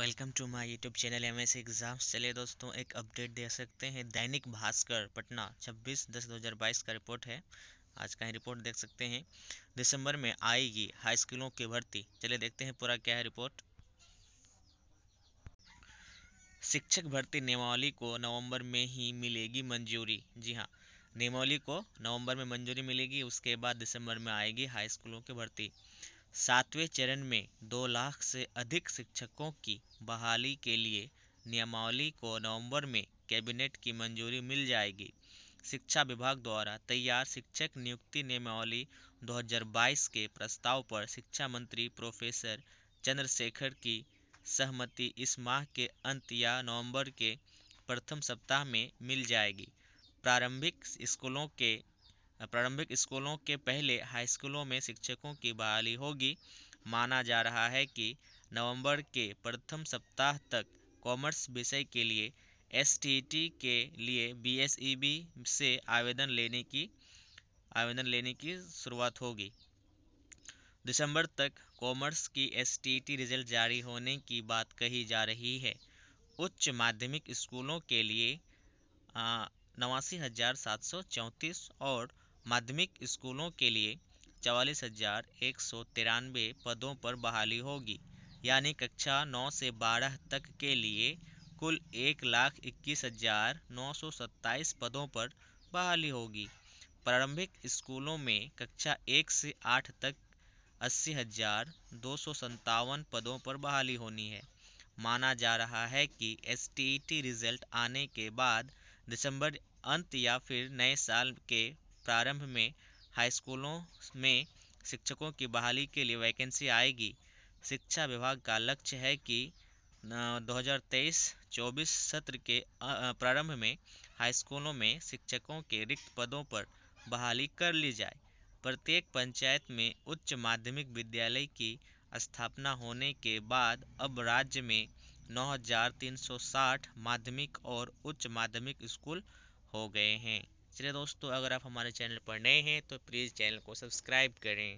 welcome to my YouTube channel M S exams चले दोस्तों एक अपडेट दे सकते हैं दैनिक भास्कर पटना 26 दस 2022 का रिपोर्ट है आज का ही रिपोर्ट देख सकते हैं दिसंबर में आएगी हाई स्कूलों की भर्ती चले देखते हैं पूरा क्या है रिपोर्ट शिक्षक भर्ती नियमावली को नवंबर में ही मिलेगी मंजूरी जी हाँ नियमावली को नवम्बर में मंजूरी मिलेगी उसके बाद दिसंबर में आएगी हाई स्कूलों की भर्ती सातवें चरण में दो लाख से अधिक शिक्षकों की बहाली के लिए नियमावली को नवंबर में कैबिनेट की मंजूरी मिल जाएगी शिक्षा विभाग द्वारा तैयार शिक्षक नियुक्ति नियमावली 2022 के प्रस्ताव पर शिक्षा मंत्री प्रोफेसर चंद्रशेखर की सहमति इस माह के अंत या नवंबर के प्रथम सप्ताह में मिल जाएगी प्रारंभिक स्कूलों के प्रारंभिक स्कूलों के पहले हाई स्कूलों में शिक्षकों की बहाली होगी माना जा रहा है कि नवंबर के प्रथम सप्ताह तक कॉमर्स विषय के लिए एस के लिए बी e से आवेदन लेने की आवेदन लेने की शुरुआत होगी दिसंबर तक कॉमर्स की एस रिजल्ट जारी होने की बात कही जा रही है उच्च माध्यमिक स्कूलों के लिए नवासी हज़ार सात सौ चौंतीस और माध्यमिक स्कूलों के लिए चवालीस हजार एक सौ तिरानवे पदों पर बहाली होगी यानी कक्षा नौ से बारह तक के लिए कुल एक लाख इक्कीस हजार नौ सौ सत्ताईस पदों पर बहाली होगी प्रारंभिक स्कूलों में कक्षा एक से आठ तक अस्सी हजार दो सौ संतावन पदों पर बहाली होनी है माना जा रहा है कि एस रिजल्ट e आने के बाद दिसंबर अंत या फिर नए साल के प्रारंभ में हाई स्कूलों में शिक्षकों की बहाली के लिए वैकेंसी आएगी शिक्षा विभाग का लक्ष्य है कि 2023-24 सत्र के प्रारंभ में हाई स्कूलों में शिक्षकों के रिक्त पदों पर बहाली कर ली जाए प्रत्येक पंचायत में उच्च माध्यमिक विद्यालय की स्थापना होने के बाद अब राज्य में 9,360 माध्यमिक और उच्च माध्यमिक स्कूल हो गए हैं चलिए दोस्तों अगर आप हमारे चैनल पर नए हैं तो प्लीज़ चैनल को सब्सक्राइब करें